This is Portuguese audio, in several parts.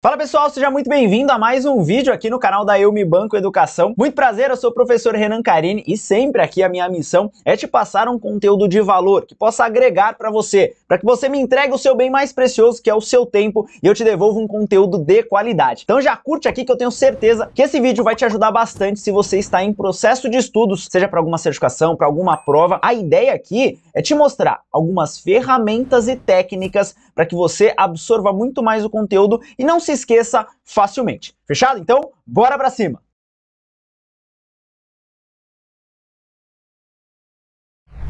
Fala pessoal, seja muito bem-vindo a mais um vídeo aqui no canal da Eu Me Banco Educação. Muito prazer, eu sou o professor Renan Carini e sempre aqui a minha missão é te passar um conteúdo de valor que possa agregar para você, para que você me entregue o seu bem mais precioso, que é o seu tempo, e eu te devolvo um conteúdo de qualidade. Então já curte aqui que eu tenho certeza que esse vídeo vai te ajudar bastante se você está em processo de estudos, seja para alguma certificação, para alguma prova. A ideia aqui é te mostrar algumas ferramentas e técnicas para que você absorva muito mais o conteúdo e não se esqueça facilmente. Fechado? Então, bora para cima.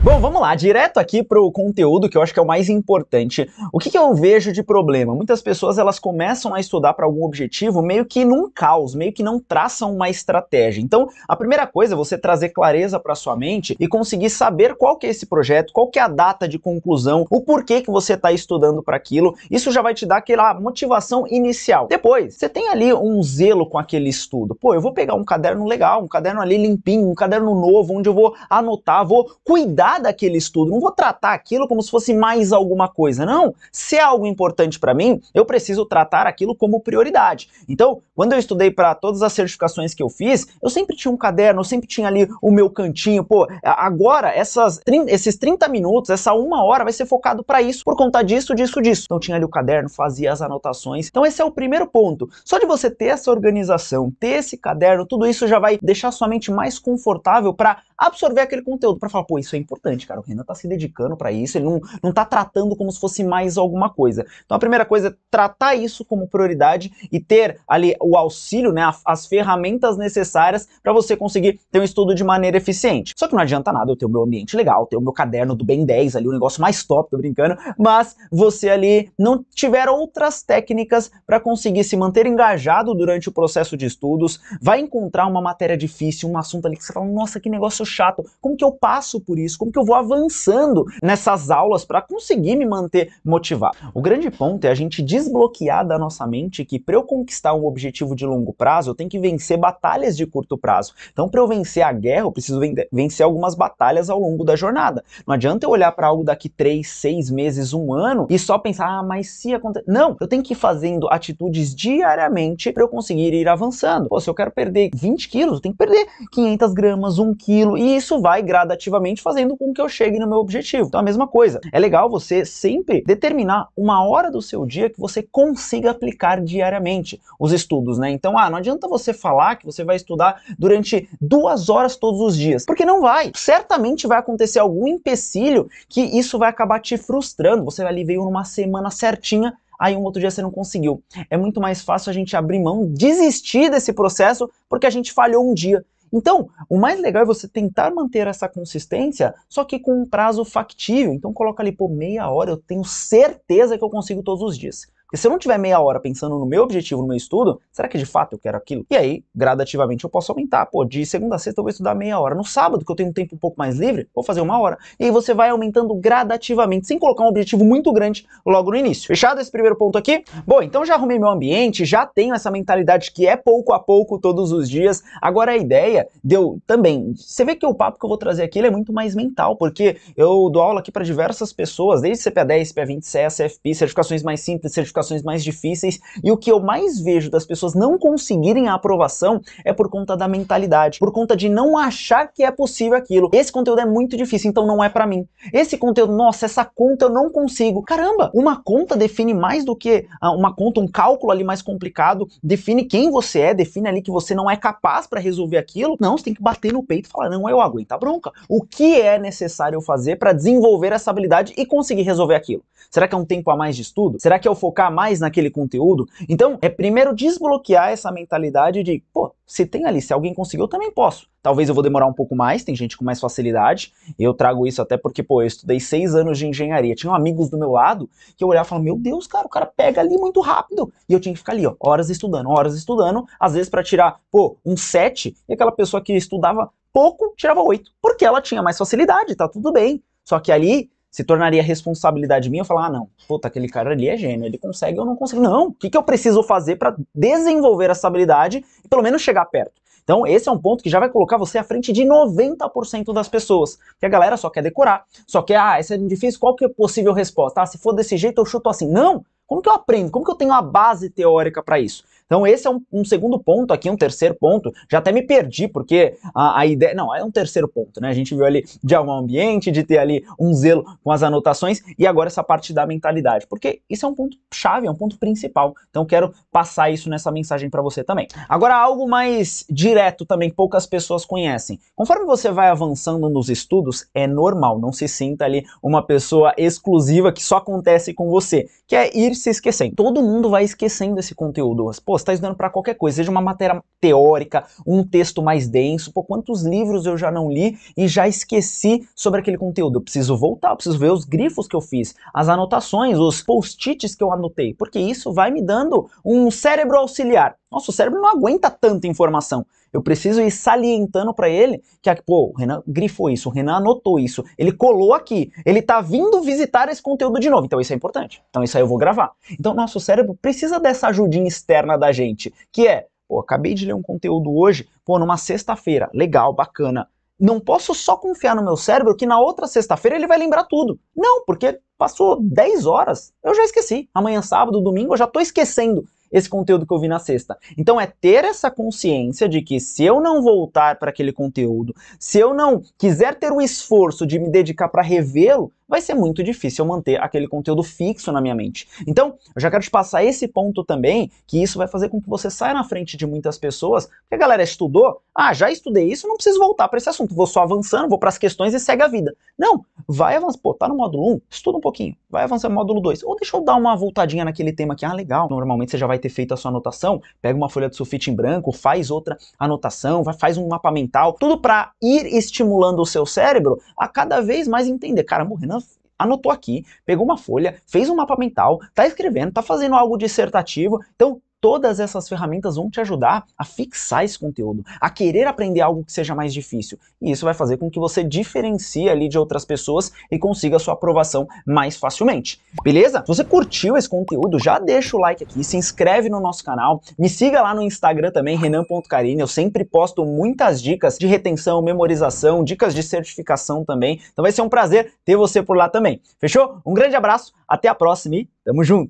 Bom, vamos lá, direto aqui pro conteúdo que eu acho que é o mais importante. O que, que eu vejo de problema? Muitas pessoas elas começam a estudar para algum objetivo meio que num caos, meio que não traçam uma estratégia. Então, a primeira coisa é você trazer clareza para sua mente e conseguir saber qual que é esse projeto, qual que é a data de conclusão, o porquê que você está estudando para aquilo. Isso já vai te dar aquela motivação inicial. Depois, você tem ali um zelo com aquele estudo. Pô, eu vou pegar um caderno legal, um caderno ali limpinho, um caderno novo, onde eu vou anotar, vou cuidar tratar daquele estudo, não vou tratar aquilo como se fosse mais alguma coisa, não. Se é algo importante para mim, eu preciso tratar aquilo como prioridade. Então, quando eu estudei para todas as certificações que eu fiz, eu sempre tinha um caderno, eu sempre tinha ali o meu cantinho, pô, agora essas, esses 30 minutos, essa uma hora vai ser focado para isso, por conta disso, disso, disso. Então tinha ali o caderno, fazia as anotações. Então esse é o primeiro ponto. Só de você ter essa organização, ter esse caderno, tudo isso já vai deixar sua mente mais confortável para absorver aquele conteúdo, para falar, pô, isso é importante importante, cara. O Renan tá se dedicando para isso, ele não, não tá tratando como se fosse mais alguma coisa. Então a primeira coisa é tratar isso como prioridade e ter ali o auxílio, né, as ferramentas necessárias para você conseguir ter um estudo de maneira eficiente. Só que não adianta nada eu ter o meu ambiente legal, ter o meu caderno do Ben 10 ali, o negócio mais top, tô brincando, mas você ali não tiver outras técnicas para conseguir se manter engajado durante o processo de estudos, vai encontrar uma matéria difícil, um assunto ali que você fala, nossa, que negócio chato, como que eu passo por isso, como que que eu vou avançando nessas aulas para conseguir me manter motivado. O grande ponto é a gente desbloquear da nossa mente que para eu conquistar um objetivo de longo prazo, eu tenho que vencer batalhas de curto prazo. Então, para eu vencer a guerra, eu preciso vencer algumas batalhas ao longo da jornada. Não adianta eu olhar para algo daqui três, seis meses, um ano e só pensar, ah, mas se acontecer. Não, eu tenho que ir fazendo atitudes diariamente para eu conseguir ir avançando. Pô, se eu quero perder 20 quilos, eu tenho que perder 500 gramas, 1 quilo, e isso vai gradativamente fazendo com que eu chegue no meu objetivo. Então, a mesma coisa. É legal você sempre determinar uma hora do seu dia que você consiga aplicar diariamente os estudos, né? Então, ah, não adianta você falar que você vai estudar durante duas horas todos os dias, porque não vai. Certamente vai acontecer algum empecilho que isso vai acabar te frustrando. Você ali veio numa semana certinha aí um outro dia você não conseguiu. É muito mais fácil a gente abrir mão, desistir desse processo, porque a gente falhou um dia. Então, o mais legal é você tentar manter essa consistência, só que com um prazo factível. Então coloca ali, por meia hora, eu tenho certeza que eu consigo todos os dias. Porque se eu não tiver meia hora pensando no meu objetivo, no meu estudo, será que de fato eu quero aquilo? E aí, gradativamente, eu posso aumentar. Pô, de segunda a sexta eu vou estudar meia hora. No sábado, que eu tenho um tempo um pouco mais livre, vou fazer uma hora. E aí você vai aumentando gradativamente, sem colocar um objetivo muito grande logo no início. Fechado esse primeiro ponto aqui? Bom, então já arrumei meu ambiente, já tenho essa mentalidade que é pouco a pouco, todos os dias. Agora a ideia deu também. Você vê que o papo que eu vou trazer aqui é muito mais mental, porque eu dou aula aqui para diversas pessoas, desde CPA 10, CPA 20, CS, FP, certificações mais simples, certificações classificações mais difíceis, e o que eu mais vejo das pessoas não conseguirem a aprovação é por conta da mentalidade, por conta de não achar que é possível aquilo. Esse conteúdo é muito difícil, então não é para mim. Esse conteúdo, nossa, essa conta eu não consigo. Caramba, uma conta define mais do que ah, uma conta, um cálculo ali mais complicado, define quem você é, define ali que você não é capaz para resolver aquilo. Não, você tem que bater no peito e falar, não, eu aguento a bronca. O que é necessário fazer para desenvolver essa habilidade e conseguir resolver aquilo? Será que é um tempo a mais de estudo? Será que é eu focar focar mais naquele conteúdo. Então, é primeiro desbloquear essa mentalidade de, pô, se tem ali, se alguém conseguiu, eu também posso. Talvez eu vou demorar um pouco mais, tem gente com mais facilidade. Eu trago isso até porque, pô, eu estudei seis anos de engenharia. Tinha amigos do meu lado que eu olhava e falava, meu Deus, cara, o cara pega ali muito rápido. E eu tinha que ficar ali, ó, horas estudando, horas estudando, às vezes para tirar, pô, um sete e aquela pessoa que estudava pouco tirava oito porque ela tinha mais facilidade, tá tudo bem. Só que ali se tornaria responsabilidade minha eu falar, ah, não, puta, aquele cara ali é gênio, ele consegue, eu não consigo. Não, o que, que eu preciso fazer para desenvolver essa habilidade e pelo menos chegar perto? Então, esse é um ponto que já vai colocar você à frente de 90% das pessoas, que a galera só quer decorar, só quer, ah, esse é difícil, qual que é a possível resposta? Ah, se for desse jeito eu chuto assim. Não, como que eu aprendo? Como que eu tenho a base teórica para isso? Então esse é um, um, segundo ponto aqui, um terceiro ponto. Já até me perdi, porque a, a, ideia... Não, é um terceiro ponto, né? A gente viu ali de arrumar o ambiente, de ter ali um zelo com as anotações e agora essa parte da mentalidade, porque isso é um ponto chave, é um ponto principal. Então quero passar isso nessa mensagem para você também. Agora algo mais direto também, que poucas pessoas conhecem. Conforme você vai avançando nos estudos, é normal, não se sinta ali uma pessoa exclusiva que só acontece com você, que é ir se esquecendo. Todo mundo vai esquecendo esse conteúdo. Pô, está estudando para qualquer coisa, seja uma matéria teórica, um texto mais denso, pô, quantos livros eu já não li e já esqueci sobre aquele conteúdo? Eu preciso voltar, eu preciso ver os grifos que eu fiz, as anotações, os post-its que eu anotei, porque isso vai me dando um cérebro auxiliar. Nosso cérebro não aguenta tanta informação. Eu preciso ir salientando para ele que, pô, o Renan grifou isso, o Renan anotou isso, ele colou aqui, ele tá vindo visitar esse conteúdo de novo. Então isso é importante. Então isso aí eu vou gravar. Então nosso cérebro precisa dessa ajudinha externa da gente, que é, pô, acabei de ler um conteúdo hoje, pô, numa sexta-feira, legal, bacana. Não posso só confiar no meu cérebro que na outra sexta-feira ele vai lembrar tudo. Não, porque passou 10 horas, eu já esqueci. Amanhã, sábado, domingo, eu já tô esquecendo esse conteúdo que eu vi na sexta. Então é ter essa consciência de que se eu não voltar para aquele conteúdo, se eu não quiser ter o esforço de me dedicar para revê-lo, vai ser muito difícil eu manter aquele conteúdo fixo na minha mente. Então, eu já quero te passar esse ponto também, que isso vai fazer com que você saia na frente de muitas pessoas, porque a galera estudou, ah, já estudei isso, não preciso voltar para esse assunto, vou só avançando, vou para as questões e segue a vida. Não, vai avançar, pô, tá no módulo 1, estuda um pouquinho, vai avançar no módulo 2, ou deixa eu dar uma voltadinha naquele tema que, ah, legal, normalmente você já vai ter feito a sua anotação, pega uma folha de sulfite em branco, faz outra anotação, vai, faz um mapa mental, tudo para ir estimulando o seu cérebro a cada vez mais entender, cara, morrendo. não, anotou aqui, pegou uma folha, fez um mapa mental, tá escrevendo, tá fazendo algo dissertativo. Então, Todas essas ferramentas vão te ajudar a fixar esse conteúdo, a querer aprender algo que seja mais difícil. E isso vai fazer com que você diferencie ali de outras pessoas e consiga a sua aprovação mais facilmente. Beleza? Se você curtiu esse conteúdo, já deixa o like aqui, se inscreve no nosso canal, me siga lá no Instagram também, renan.carine. Eu sempre posto muitas dicas de retenção, memorização, dicas de certificação também. Então vai ser um prazer ter você por lá também. Fechou? Um grande abraço, até a próxima e tamo junto!